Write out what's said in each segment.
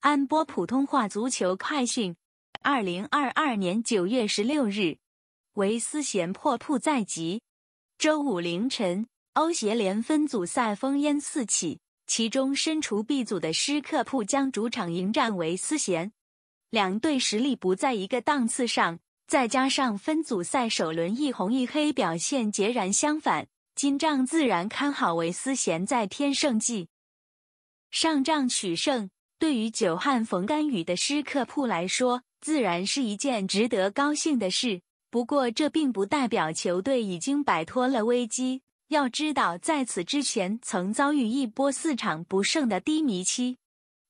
安播普通话足球快讯，二零二二年九月十六日，维斯贤破布在即。周五凌晨，欧协联分组赛烽烟四起，其中身处 B 组的施克铺将主场迎战维斯贤。两队实力不在一个档次上，再加上分组赛首轮一红一黑表现截然相反，今仗自然看好维斯贤在天胜绩上仗取胜。对于久旱逢甘雨的施克普来说，自然是一件值得高兴的事。不过，这并不代表球队已经摆脱了危机。要知道，在此之前曾遭遇一波四场不胜的低迷期。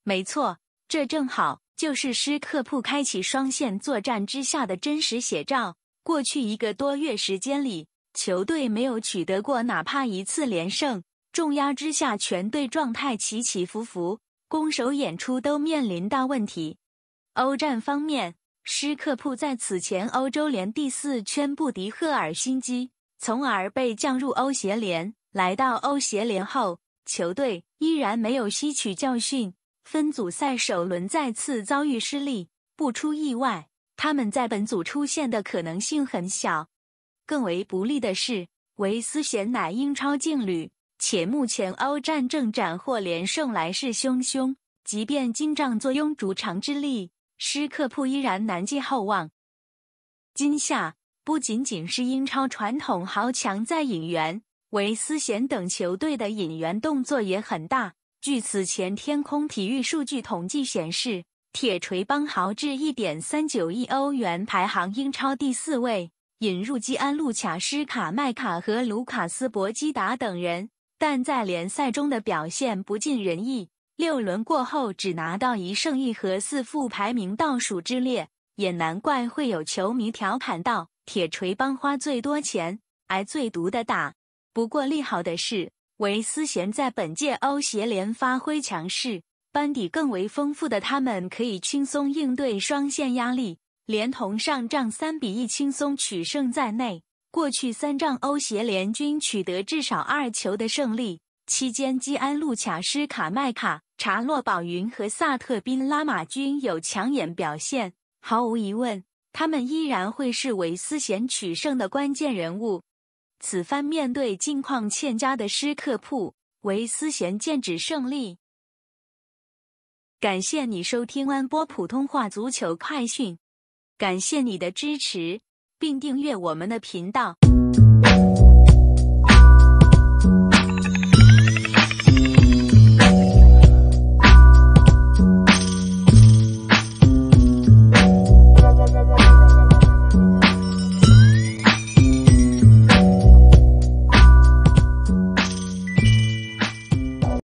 没错，这正好就是施克普开启双线作战之下的真实写照。过去一个多月时间里，球队没有取得过哪怕一次连胜，重压之下，全队状态起起伏伏。攻守演出都面临大问题。欧战方面，施克普在此前欧洲联第四圈不敌赫尔辛基，从而被降入欧协联。来到欧协联后，球队依然没有吸取教训，分组赛首轮再次遭遇失利。不出意外，他们在本组出现的可能性很小。更为不利的是，维斯咸乃英超劲旅。且目前欧战正斩获连胜，来势汹汹。即便金帐坐拥主场之力，施克普依然难寄厚望。今夏不仅仅是英超传统豪强在引援，维斯咸等球队的引援动作也很大。据此前天空体育数据统计显示，铁锤帮豪掷1.39亿欧元，排行英超第四位，引入基安路卡、施卡麦卡和卢卡斯博基达等人。但在联赛中的表现不尽人意，六轮过后只拿到一胜一和四负，排名倒数之列，也难怪会有球迷调侃道：“铁锤帮花最多钱，挨最毒的打。”不过利好的是，维斯咸在本届欧协联发挥强势，班底更为丰富的他们可以轻松应对双线压力，连同上仗三比一轻松取胜在内。过去三仗，欧协联均取得至少二球的胜利。期间，基安路卡、施卡麦卡、查洛宝云和萨特宾拉马军有抢眼表现。毫无疑问，他们依然会是韦斯贤取胜的关键人物。此番面对近况欠佳的施克普，维斯贤剑指胜利。感谢你收听安波普通话足球快讯，感谢你的支持。并订阅我们的频道。